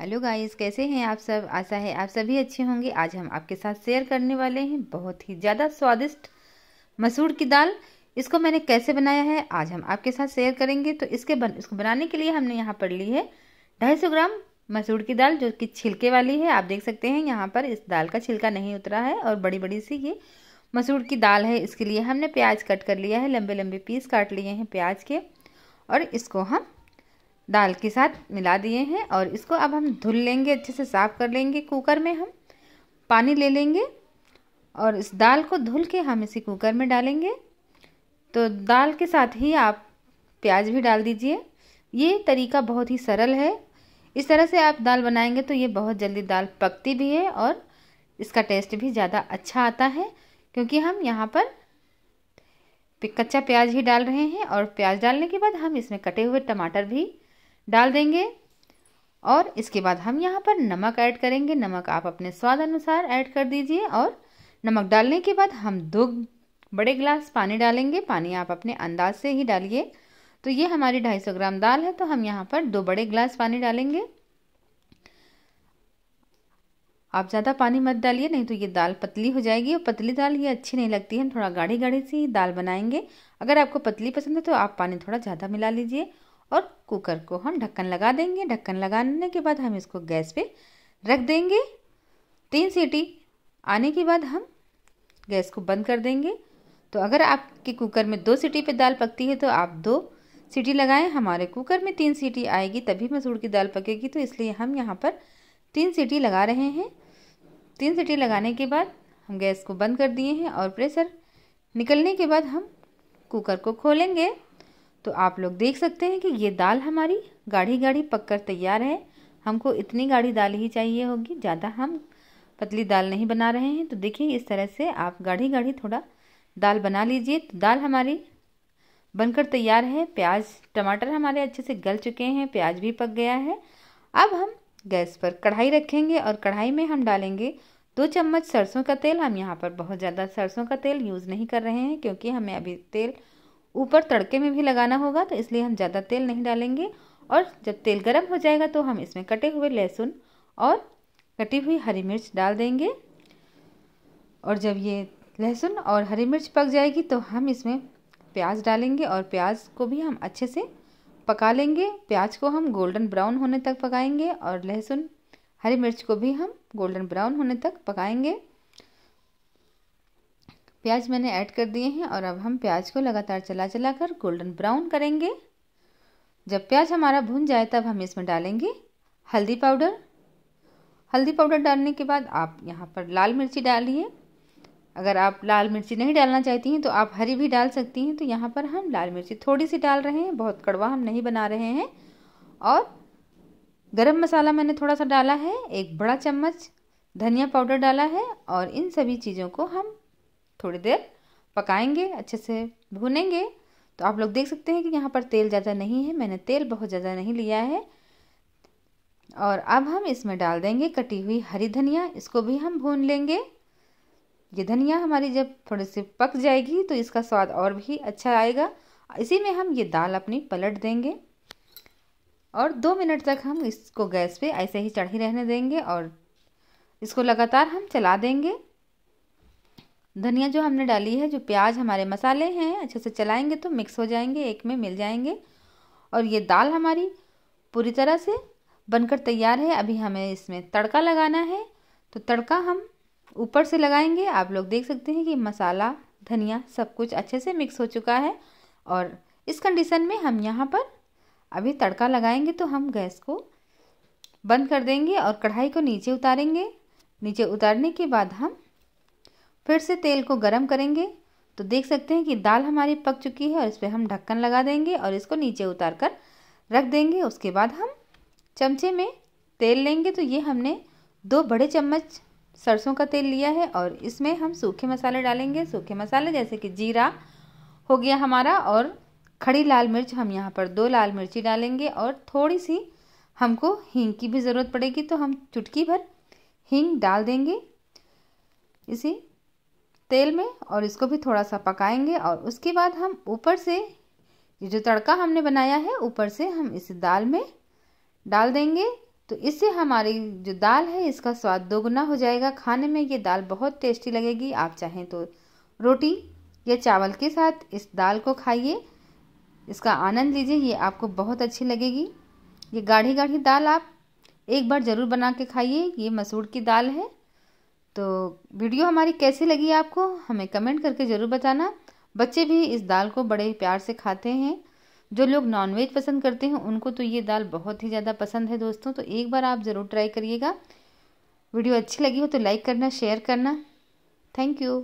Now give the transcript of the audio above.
hello guys कैसे हैं आप सब आशा है आप सभी अच्छे होंगे आज हम आपके साथ शेयर करने वाले हैं बहुत ही ज़्यादा स्वादिष्ट मसूर की दाल इसको मैंने कैसे बनाया है आज हम आपके साथ शेयर करेंगे तो इसके बन इसको बनाने के लिए हमने यहाँ पर ली है ढाई सौ ग्राम मसूर की दाल जो कि छिलके वाली है आप देख सकते हैं यहाँ पर इस दाल का छिलका नहीं उतरा है और बड़ी बड़ी सी ये मसूर की दाल है इसके लिए हमने प्याज कट कर लिया है लंबे लंबे पीस काट लिए हैं प्याज के और इसको हम दाल के साथ मिला दिए हैं और इसको अब हम धुल लेंगे अच्छे से साफ़ कर लेंगे कुकर में हम पानी ले लेंगे और इस दाल को धुल के हम इसी कुकर में डालेंगे तो दाल के साथ ही आप प्याज भी डाल दीजिए ये तरीका बहुत ही सरल है इस तरह से आप दाल बनाएंगे तो ये बहुत जल्दी दाल पकती भी है और इसका टेस्ट भी ज़्यादा अच्छा आता है क्योंकि हम यहाँ पर कच्चा प्याज ही डाल रहे हैं और प्याज डालने के बाद हम इसमें कटे हुए टमाटर भी डाल देंगे और इसके बाद हम यहाँ पर नमक ऐड करेंगे नमक आप अपने स्वाद अनुसार ऐड कर दीजिए और नमक डालने के बाद हम दो बड़े गिलास पानी डालेंगे पानी आप अपने अंदाज से ही डालिए तो ये हमारी सौ ग्राम दाल है तो हम यहाँ पर दो बड़े गिलास पानी डालेंगे आप ज़्यादा पानी मत डालिए नहीं तो ये दाल पतली हो जाएगी और पतली दाल ये अच्छी नहीं लगती है हम थोड़ा गाढ़ी गाढ़ी सी दाल बनाएंगे अगर आपको पतली पसंद है तो आप पानी थोड़ा ज़्यादा मिला लीजिए और कुकर को हम ढक्कन लगा देंगे ढक्कन लगाने के बाद हम इसको गैस पे रख देंगे तीन सीटी आने के बाद हम गैस को बंद कर देंगे तो अगर आपके कुकर में दो सीटी पे दाल पकती है तो आप दो सीटी लगाएं हमारे कुकर में तीन सीटी आएगी तभी मसूर की दाल पकेगी तो इसलिए हम यहाँ पर तीन सीटी लगा रहे हैं तीन सीटी लगाने के बाद हम गैस को बंद कर दिए हैं और प्रेशर निकलने के बाद हम कुकर को खोलेंगे तो आप लोग देख सकते हैं कि ये दाल हमारी गाढ़ी गाढ़ी पककर तैयार है हमको इतनी गाढ़ी दाल ही चाहिए होगी ज़्यादा हम पतली दाल नहीं बना रहे हैं तो देखिए इस तरह से आप गाढ़ी गाढ़ी थोड़ा दाल बना लीजिए तो दाल हमारी बनकर तैयार है प्याज टमाटर हमारे अच्छे से गल चुके हैं प्याज भी पक गया है अब हम गैस पर कढ़ाई रखेंगे और कढ़ाई में हम डालेंगे दो चम्मच सरसों का तेल हम यहाँ पर बहुत ज़्यादा सरसों का तेल यूज़ नहीं कर रहे हैं क्योंकि हमें अभी तेल ऊपर तड़के में भी लगाना होगा तो इसलिए हम ज़्यादा तेल नहीं डालेंगे और जब तेल गर्म हो जाएगा तो हम इसमें कटे हुए लहसुन और कटी हुई हरी मिर्च डाल देंगे और जब ये लहसुन और हरी मिर्च पक जाएगी तो हम इसमें प्याज डालेंगे और प्याज को भी हम अच्छे से पका लेंगे प्याज को हम गोल्डन ब्राउन होने तक पकाएंगे और लहसुन हरी मिर्च को भी हम गोल्डन ब्राउन होने तक पकाएंगे प्याज मैंने ऐड कर दिए हैं और अब हम प्याज को लगातार चला चला कर गोल्डन ब्राउन करेंगे जब प्याज हमारा भुन जाए तब हम इसमें डालेंगे हल्दी पाउडर हल्दी पाउडर डालने के बाद आप यहाँ पर लाल मिर्ची डालिए अगर आप लाल मिर्ची नहीं डालना चाहती हैं तो आप हरी भी डाल सकती हैं तो यहाँ पर हम लाल मिर्ची थोड़ी सी डाल रहे हैं बहुत कड़वा हम नहीं बना रहे हैं और गरम मसाला मैंने थोड़ा सा डाला है एक बड़ा चम्मच धनिया पाउडर डाला है और इन सभी चीज़ों को हम थोड़ी देर पकाएंगे अच्छे से भूनेंगे तो आप लोग देख सकते हैं कि यहाँ पर तेल ज़्यादा नहीं है मैंने तेल बहुत ज़्यादा नहीं लिया है और अब हम इसमें डाल देंगे कटी हुई हरी धनिया इसको भी हम भून लेंगे ये धनिया हमारी जब थोड़ी सी पक जाएगी तो इसका स्वाद और भी अच्छा आएगा इसी में हम ये दाल अपनी पलट देंगे और दो मिनट तक हम इसको गैस पे ऐसे ही चढ़ी रहने देंगे और इसको लगातार हम चला देंगे धनिया जो हमने डाली है जो प्याज हमारे मसाले हैं अच्छे से चलाएंगे तो मिक्स हो जाएंगे एक में मिल जाएंगे और ये दाल हमारी पूरी तरह से बनकर तैयार है अभी हमें इसमें तड़का लगाना है तो तड़का हम ऊपर से लगाएंगे आप लोग देख सकते हैं कि मसाला धनिया सब कुछ अच्छे से मिक्स हो चुका है और इस कंडीशन में हम यहाँ पर अभी तड़का लगाएंगे तो हम गैस को बंद कर देंगे और कढ़ाई को नीचे उतारेंगे नीचे उतारने के बाद हम फिर से तेल को गर्म करेंगे तो देख सकते हैं कि दाल हमारी पक चुकी है और इस पर हम ढक्कन लगा देंगे और इसको नीचे उतार कर रख देंगे उसके बाद हम चमचे में तेल लेंगे तो ये हमने दो बड़े चम्मच सरसों का तेल लिया है और इसमें हम सूखे मसाले डालेंगे सूखे मसाले जैसे कि जीरा हो गया हमारा और खड़ी लाल मिर्च हम यहाँ पर दो लाल मिर्ची डालेंगे और थोड़ी सी हमको हींग की भी ज़रूरत पड़ेगी तो हम चुटकी भर हींग डाल देंगे इसी तेल में और इसको भी थोड़ा सा पकाएंगे और उसके बाद हम ऊपर से ये जो तड़का हमने बनाया है ऊपर से हम इसे दाल में डाल देंगे तो इससे हमारी जो दाल है इसका स्वाद दोगुना हो जाएगा खाने में ये दाल बहुत टेस्टी लगेगी आप चाहें तो रोटी या चावल के साथ इस दाल को खाइए इसका आनंद लीजिए ये आपको बहुत अच्छी लगेगी ये गाढ़ी गाढ़ी दाल आप एक बार ज़रूर बना के खाइए ये मसूर की दाल है तो वीडियो हमारी कैसी लगी आपको हमें कमेंट करके ज़रूर बताना बच्चे भी इस दाल को बड़े प्यार से खाते हैं जो लोग नॉनवेज पसंद करते हैं उनको तो ये दाल बहुत ही ज़्यादा पसंद है दोस्तों तो एक बार आप ज़रूर ट्राई करिएगा वीडियो अच्छी लगी हो तो लाइक करना शेयर करना थैंक यू